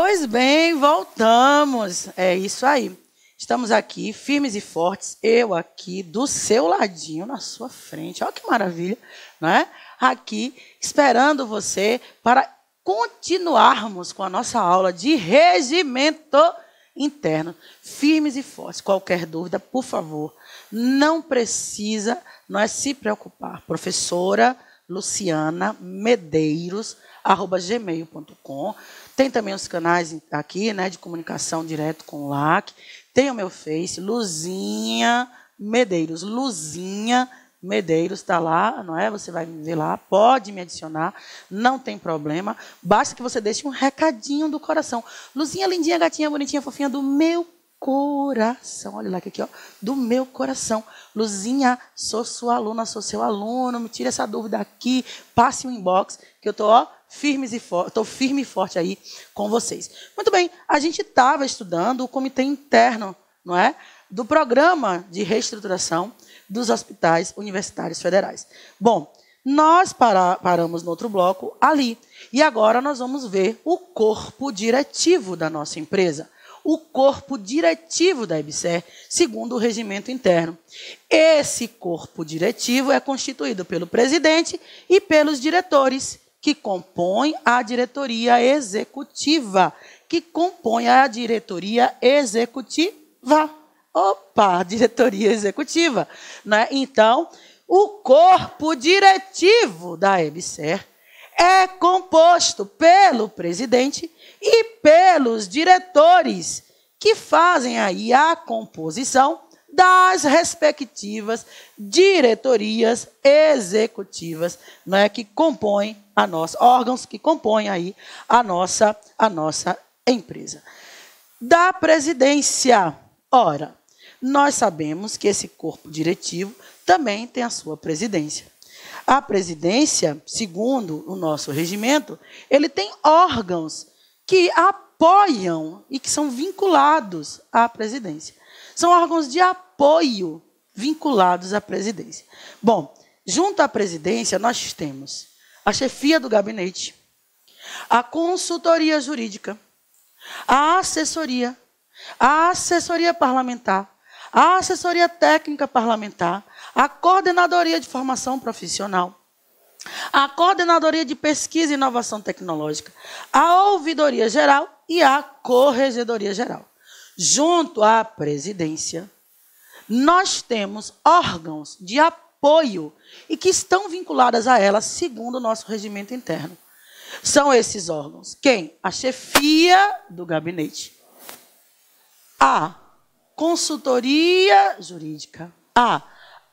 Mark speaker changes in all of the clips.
Speaker 1: Pois bem, voltamos. É isso aí. Estamos aqui, firmes e fortes, eu aqui do seu ladinho, na sua frente. Olha que maravilha, não é? Aqui, esperando você para continuarmos com a nossa aula de regimento interno. Firmes e fortes. Qualquer dúvida, por favor, não precisa não é se preocupar. Professora Luciana Medeiros, arroba gmail.com. Tem também os canais aqui, né, de comunicação direto com o LAC. Tem o meu Face, Luzinha Medeiros. Luzinha Medeiros está lá, não é? Você vai me ver lá, pode me adicionar, não tem problema. Basta que você deixe um recadinho do coração. Luzinha, lindinha, gatinha, bonitinha, fofinha do meu coração. Olha lá que aqui, ó, do meu coração. Luzinha, sou sua aluna, sou seu aluno, me tira essa dúvida aqui, passe o um inbox que eu tô, ó, firmes e forte, estou firme e forte aí com vocês. Muito bem, a gente estava estudando o comitê interno, não é, do programa de reestruturação dos hospitais universitários federais. Bom, nós para, paramos no outro bloco ali e agora nós vamos ver o corpo diretivo da nossa empresa. O corpo diretivo da IBSER, segundo o regimento interno. Esse corpo diretivo é constituído pelo presidente e pelos diretores que compõe a diretoria executiva, que compõe a diretoria executiva. Opa, diretoria executiva, né? Então, o corpo diretivo da EBSER é composto pelo presidente e pelos diretores que fazem aí a composição das respectivas diretorias executivas, né? que compõem a nossa, órgãos que compõem aí a nossa, a nossa empresa. Da presidência, ora, nós sabemos que esse corpo diretivo também tem a sua presidência. A presidência, segundo o nosso regimento, ele tem órgãos que apoiam e que são vinculados à presidência. São órgãos de apoio vinculados à presidência. Bom, junto à presidência nós temos a chefia do gabinete, a consultoria jurídica, a assessoria, a assessoria parlamentar, a assessoria técnica parlamentar, a coordenadoria de formação profissional, a coordenadoria de pesquisa e inovação tecnológica, a ouvidoria geral e a corregedoria geral. Junto à presidência, nós temos órgãos de apoio apoio e que estão vinculadas a ela, segundo o nosso regimento interno. São esses órgãos. Quem? A chefia do gabinete. A consultoria jurídica. A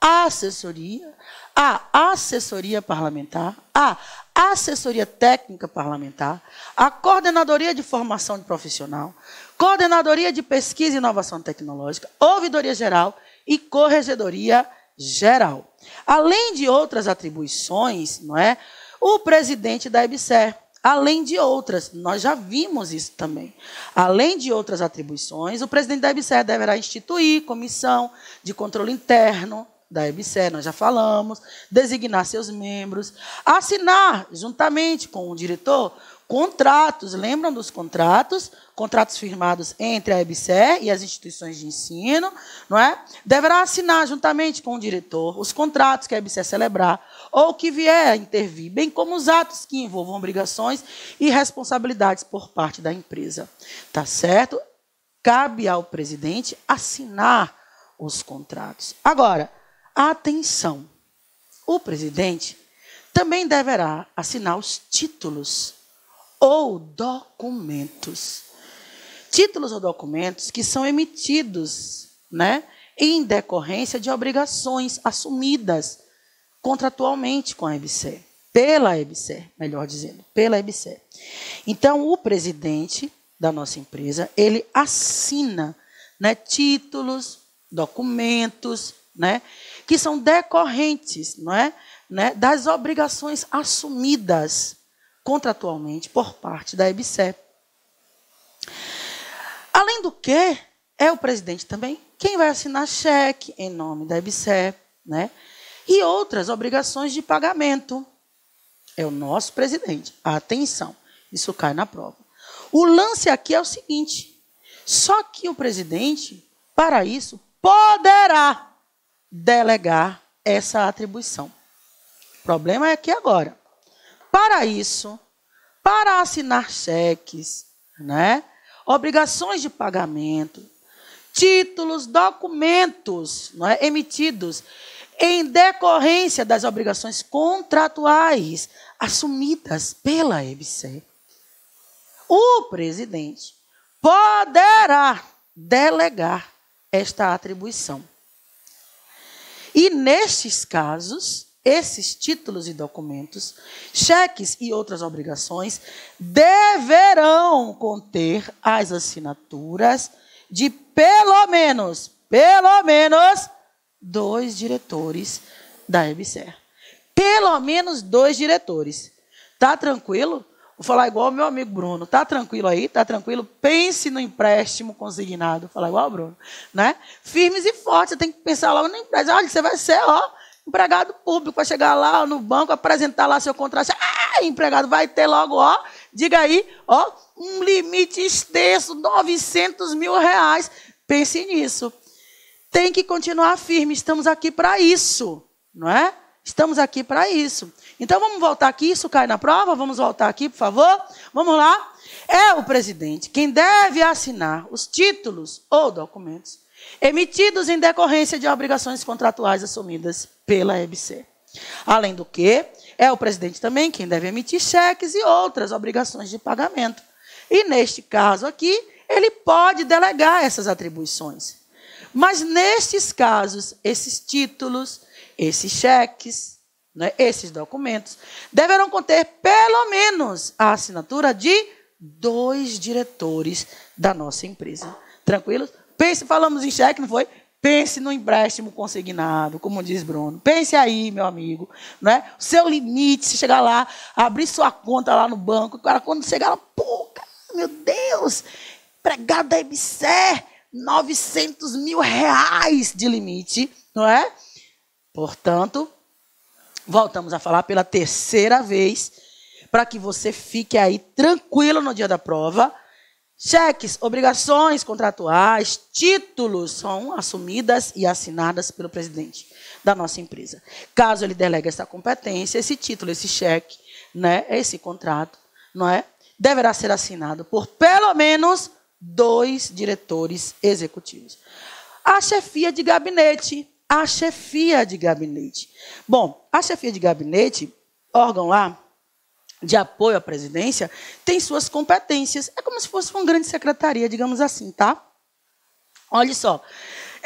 Speaker 1: assessoria. A assessoria parlamentar. A assessoria técnica parlamentar. A coordenadoria de formação de profissional. Coordenadoria de pesquisa e inovação tecnológica. Ouvidoria geral e corregedoria geral geral. Além de outras atribuições, não é? O presidente da EBSER, além de outras, nós já vimos isso também. Além de outras atribuições, o presidente da EBSER deverá instituir comissão de controle interno, da EBSER, nós já falamos, designar seus membros, assinar, juntamente com o diretor, Contratos, lembram dos contratos? Contratos firmados entre a EBC e as instituições de ensino, não é? Deverá assinar juntamente com o diretor os contratos que a EBSER celebrar ou que vier a intervir, bem como os atos que envolvam obrigações e responsabilidades por parte da empresa. Tá certo? Cabe ao presidente assinar os contratos. Agora, atenção. O presidente também deverá assinar os títulos ou documentos. Títulos ou documentos que são emitidos né, em decorrência de obrigações assumidas contratualmente com a EBC, pela EBC, melhor dizendo, pela EBC. Então, o presidente da nossa empresa, ele assina né, títulos, documentos, né, que são decorrentes não é, né, das obrigações assumidas contratualmente por parte da EBSEP. Além do que, é o presidente também quem vai assinar cheque em nome da EBSEP, né? E outras obrigações de pagamento. É o nosso presidente. Atenção, isso cai na prova. O lance aqui é o seguinte: só que o presidente, para isso, poderá delegar essa atribuição. O problema é que agora para isso, para assinar cheques, né? obrigações de pagamento, títulos, documentos é? emitidos em decorrência das obrigações contratuais assumidas pela EBC. O presidente poderá delegar esta atribuição. E nestes casos, esses títulos e documentos, cheques e outras obrigações deverão conter as assinaturas de pelo menos, pelo menos dois diretores da EBSER. Pelo menos dois diretores. Tá tranquilo? Vou falar igual ao meu amigo Bruno. Tá tranquilo aí? Tá tranquilo? Pense no empréstimo consignado. Vou falar igual ao Bruno, né? Firmes e fortes, você tem que pensar logo no empréstimo. Olha, você vai ser, ó, Empregado público vai chegar lá no banco, apresentar lá seu contrato. Ah, empregado vai ter logo, ó, diga aí, ó, um limite extenso, 900 mil reais. Pense nisso. Tem que continuar firme, estamos aqui para isso, não é? Estamos aqui para isso. Então vamos voltar aqui, isso cai na prova, vamos voltar aqui, por favor. Vamos lá. É o presidente quem deve assinar os títulos ou documentos emitidos em decorrência de obrigações contratuais assumidas pela EBC. Além do que, é o presidente também quem deve emitir cheques e outras obrigações de pagamento. E neste caso aqui, ele pode delegar essas atribuições. Mas nestes casos, esses títulos, esses cheques, né, esses documentos, deverão conter pelo menos a assinatura de dois diretores da nossa empresa. Tranquilos? Pense, falamos em cheque, não foi? Pense no empréstimo consignado, como diz Bruno. Pense aí, meu amigo. Né? Seu limite, se chegar lá, abrir sua conta lá no banco, cara, quando chegar lá, pô, cara, meu Deus, empregado da EBSER, 900 mil reais de limite, não é? Portanto, voltamos a falar pela terceira vez, para que você fique aí tranquilo no dia da prova Cheques, obrigações contratuais, títulos são assumidas e assinadas pelo presidente da nossa empresa. Caso ele delegue essa competência, esse título, esse cheque, né, esse contrato, não é, deverá ser assinado por pelo menos dois diretores executivos. A chefia de gabinete, a chefia de gabinete. Bom, a chefia de gabinete, órgão lá de apoio à presidência tem suas competências. É como se fosse uma grande secretaria, digamos assim, tá? Olha só.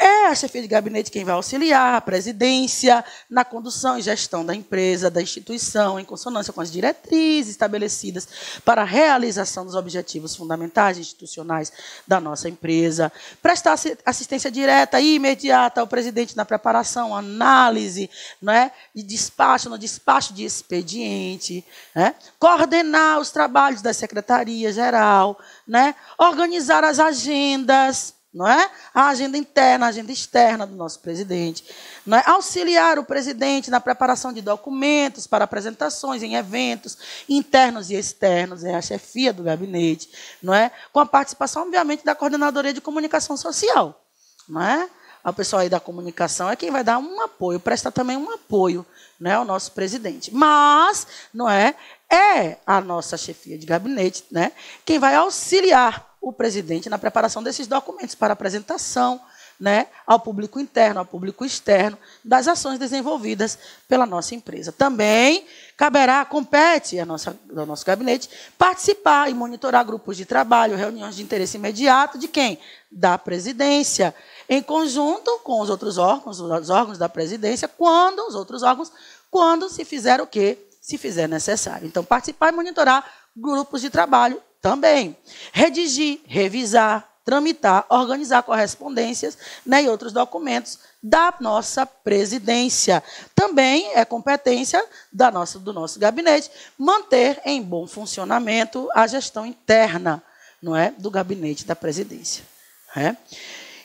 Speaker 1: É a chefia de gabinete quem vai auxiliar, a presidência, na condução e gestão da empresa, da instituição, em consonância com as diretrizes estabelecidas para a realização dos objetivos fundamentais institucionais da nossa empresa. Prestar assistência direta e imediata ao presidente na preparação, análise, né, de despacho, no despacho de expediente. Né, coordenar os trabalhos da Secretaria Geral, né, organizar as agendas não é? A agenda interna, a agenda externa do nosso presidente, não é? Auxiliar o presidente na preparação de documentos para apresentações em eventos internos e externos, é a chefia do gabinete, não é? Com a participação, obviamente, da coordenadoria de comunicação social, não é? A pessoa aí da comunicação é quem vai dar um apoio, presta também um apoio, né, ao nosso presidente. Mas, não é? É a nossa chefia de gabinete, né? Quem vai auxiliar o presidente na preparação desses documentos para apresentação né, ao público interno, ao público externo, das ações desenvolvidas pela nossa empresa. Também caberá, compete ao nosso gabinete, participar e monitorar grupos de trabalho, reuniões de interesse imediato de quem? Da presidência, em conjunto com os outros órgãos, os órgãos da presidência, quando os outros órgãos, quando se fizer o quê? Se fizer necessário. Então, participar e monitorar grupos de trabalho também. Redigir, revisar, tramitar, organizar correspondências né, e outros documentos da nossa presidência. Também é competência da nossa, do nosso gabinete manter em bom funcionamento a gestão interna não é, do gabinete da presidência. É?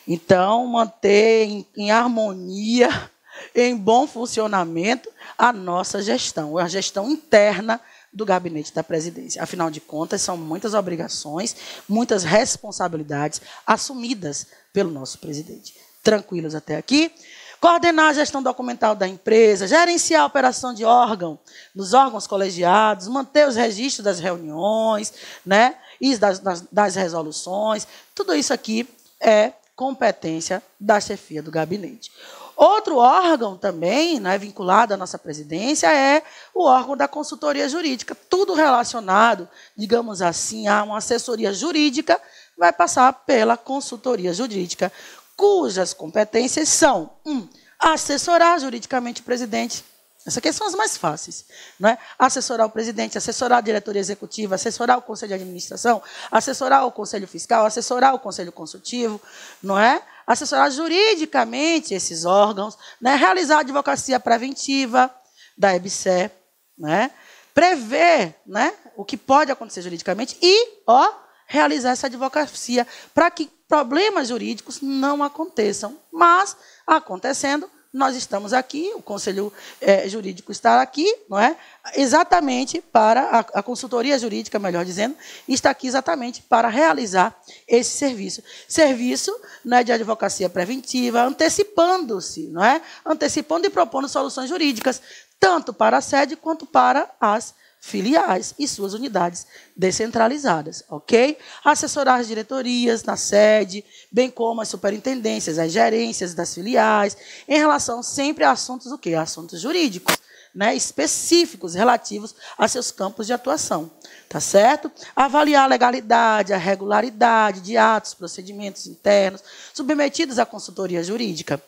Speaker 1: Então, manter em, em harmonia, em bom funcionamento, a nossa gestão, a gestão interna do gabinete da presidência. Afinal de contas, são muitas obrigações, muitas responsabilidades assumidas pelo nosso presidente. Tranquilos até aqui? Coordenar a gestão documental da empresa, gerenciar a operação de órgão nos órgãos colegiados, manter os registros das reuniões, né? E das, das, das resoluções. Tudo isso aqui é competência da chefia do gabinete. Outro órgão também, né, vinculado à nossa presidência, é o órgão da consultoria jurídica. Tudo relacionado, digamos assim, a uma assessoria jurídica vai passar pela consultoria jurídica, cujas competências são um, assessorar juridicamente o presidente. Essas aqui são as mais fáceis. Né? Assessorar o presidente, assessorar a diretoria executiva, assessorar o conselho de administração, assessorar o conselho fiscal, assessorar o conselho consultivo, não é? assessorar juridicamente esses órgãos, né? realizar a advocacia preventiva da EBSER, né? prever né? o que pode acontecer juridicamente e ó, realizar essa advocacia para que problemas jurídicos não aconteçam. Mas, acontecendo, nós estamos aqui, o conselho é, jurídico está aqui, não é? Exatamente para a, a, consultoria jurídica, melhor dizendo, está aqui exatamente para realizar esse serviço, serviço né, de advocacia preventiva, antecipando-se, não é? Antecipando e propondo soluções jurídicas tanto para a sede quanto para as filiais e suas unidades descentralizadas, ok? Assessorar as diretorias na sede, bem como as superintendências, as gerências das filiais, em relação sempre a assuntos o quê? Assuntos jurídicos. Né, específicos relativos a seus campos de atuação, tá certo? Avaliar a legalidade, a regularidade de atos, procedimentos internos submetidos à consultoria jurídica,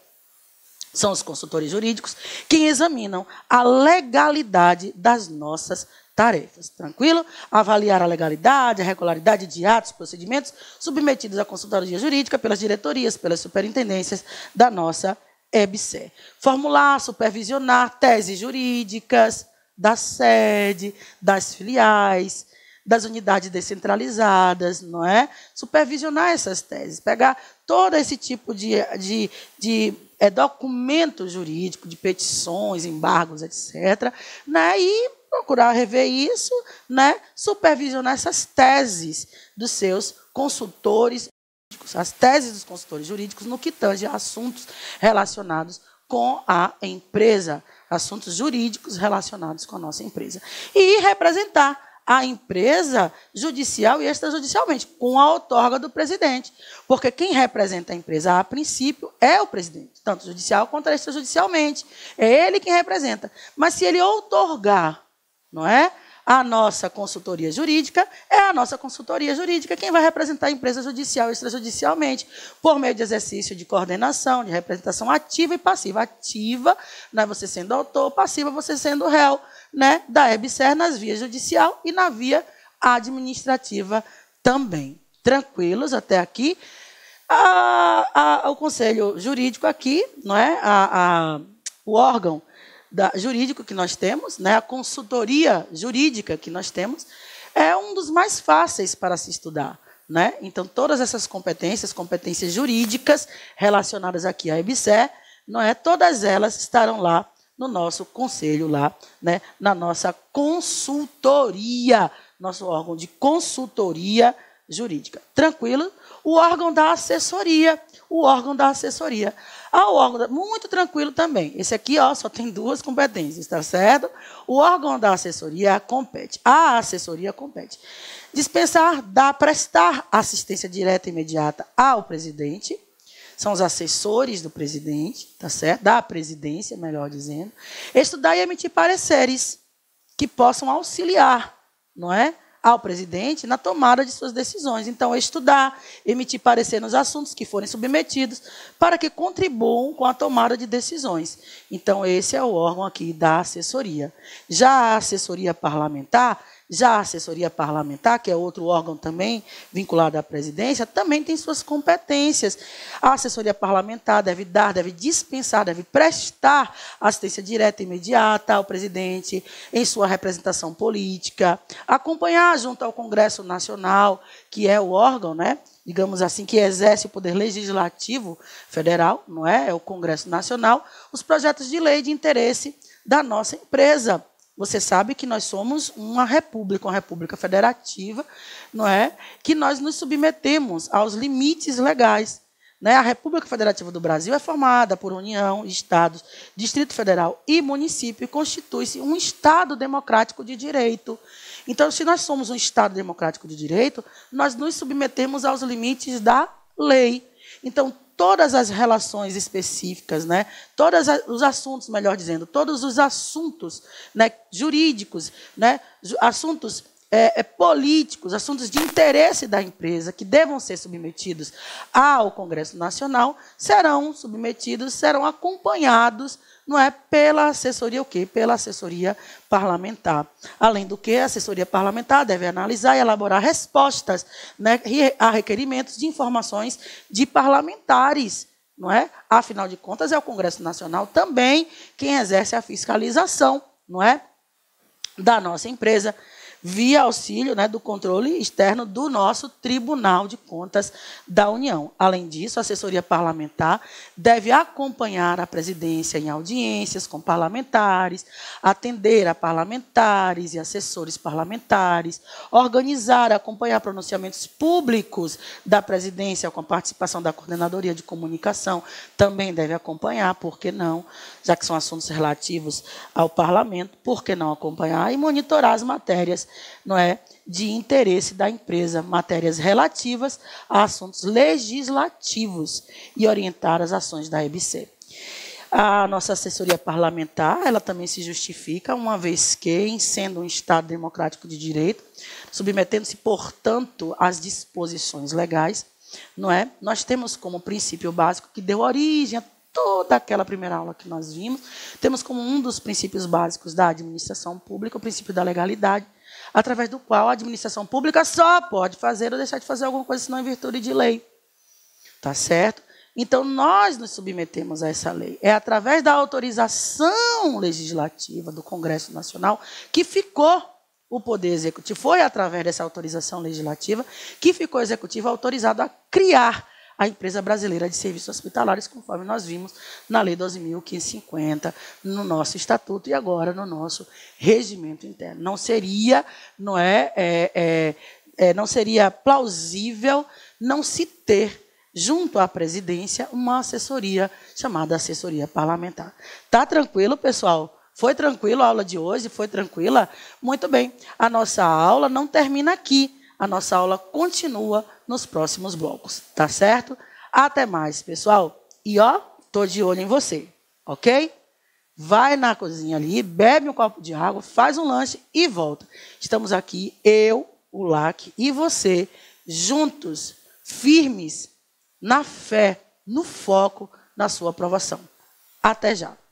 Speaker 1: são os consultores jurídicos, que examinam a legalidade das nossas tarefas. Tranquilo? Avaliar a legalidade, a regularidade de atos, procedimentos submetidos à consultoria jurídica pelas diretorias, pelas superintendências da nossa EBSE. Formular, supervisionar teses jurídicas da sede, das filiais, das unidades descentralizadas, não é? Supervisionar essas teses, pegar todo esse tipo de, de, de é, documento jurídico de petições, embargos, etc., né, e procurar rever isso, né, supervisionar essas teses dos seus consultores, jurídicos, as teses dos consultores jurídicos no que tange a assuntos relacionados com a empresa, assuntos jurídicos relacionados com a nossa empresa. E representar a empresa judicial e extrajudicialmente, com a outorga do presidente. Porque quem representa a empresa, a princípio, é o presidente, tanto judicial quanto extrajudicialmente. É ele quem representa. Mas se ele outorgar, não é? A nossa consultoria jurídica é a nossa consultoria jurídica, quem vai representar a empresa judicial extrajudicialmente, por meio de exercício de coordenação, de representação ativa e passiva. Ativa, né, você sendo autor, passiva, você sendo réu né, da EBSER nas vias judicial e na via administrativa também. Tranquilos até aqui. A, a, o conselho jurídico aqui, não é? A, o órgão da, jurídico que nós temos, né, a consultoria jurídica que nós temos, é um dos mais fáceis para se estudar. Né? Então, todas essas competências, competências jurídicas relacionadas aqui à EBSE, não é? todas elas estarão lá no nosso conselho, lá né? na nossa consultoria, nosso órgão de consultoria jurídica. Tranquilo? O órgão da assessoria. O órgão da assessoria. Ah, o órgão da... Muito tranquilo também. Esse aqui ó, só tem duas competências, tá certo? O órgão da assessoria compete. A assessoria compete. Dispensar, dar, prestar assistência direta e imediata ao presidente. São os assessores do presidente, tá certo? Da presidência, melhor dizendo. Estudar e emitir pareceres que possam auxiliar, não é? ao presidente na tomada de suas decisões. Então, é estudar, emitir parecer nos assuntos que forem submetidos, para que contribuam com a tomada de decisões. Então, esse é o órgão aqui da assessoria. Já a assessoria parlamentar já a assessoria parlamentar, que é outro órgão também vinculado à presidência, também tem suas competências. A assessoria parlamentar deve dar, deve dispensar, deve prestar assistência direta e imediata ao presidente em sua representação política, acompanhar junto ao Congresso Nacional, que é o órgão, né? digamos assim, que exerce o poder legislativo federal, não é? É o Congresso Nacional, os projetos de lei de interesse da nossa empresa. Você sabe que nós somos uma república, uma república federativa, não é? Que nós nos submetemos aos limites legais. Né? A República Federativa do Brasil é formada por União, Estados, Distrito Federal e município e constitui-se um Estado democrático de direito. Então, se nós somos um Estado democrático de direito, nós nos submetemos aos limites da lei. Então, todas as relações específicas, né? todos os assuntos, melhor dizendo, todos os assuntos né, jurídicos, né? assuntos é, é, políticos, assuntos de interesse da empresa que devam ser submetidos ao Congresso Nacional serão submetidos, serão acompanhados, não é pela assessoria o quê? Pela assessoria parlamentar. Além do que, a assessoria parlamentar deve analisar e elaborar respostas né, a requerimentos de informações de parlamentares não é? Afinal de contas, é o Congresso Nacional também quem exerce a fiscalização, não é? Da nossa empresa via auxílio né, do controle externo do nosso Tribunal de Contas da União. Além disso, a assessoria parlamentar deve acompanhar a presidência em audiências com parlamentares, atender a parlamentares e assessores parlamentares, organizar, acompanhar pronunciamentos públicos da presidência com a participação da coordenadoria de comunicação, também deve acompanhar, por que não, já que são assuntos relativos ao parlamento, por que não acompanhar e monitorar as matérias não é, de interesse da empresa, matérias relativas a assuntos legislativos e orientar as ações da EBC. A nossa assessoria parlamentar, ela também se justifica, uma vez que, em sendo um Estado democrático de direito, submetendo-se, portanto, às disposições legais, não é? Nós temos como princípio básico que deu origem a toda aquela primeira aula que nós vimos, temos como um dos princípios básicos da administração pública o princípio da legalidade, através do qual a administração pública só pode fazer ou deixar de fazer alguma coisa, senão em virtude de lei. Tá certo? Então, nós nos submetemos a essa lei. É através da autorização legislativa do Congresso Nacional que ficou o Poder Executivo. Foi através dessa autorização legislativa que ficou o Executivo autorizado a criar a empresa brasileira de serviços hospitalares, conforme nós vimos na Lei 12.550, no nosso estatuto e agora no nosso regimento interno. Não seria, não é, é, é, é não seria plausível não se ter junto à presidência uma assessoria chamada assessoria parlamentar. Tá tranquilo, pessoal? Foi tranquilo a aula de hoje? Foi tranquila? Muito bem. A nossa aula não termina aqui. A nossa aula continua nos próximos blocos, tá certo? Até mais, pessoal. E ó, tô de olho em você, ok? Vai na cozinha ali, bebe um copo de água, faz um lanche e volta. Estamos aqui, eu, o LAC e você, juntos, firmes, na fé, no foco, na sua aprovação. Até já.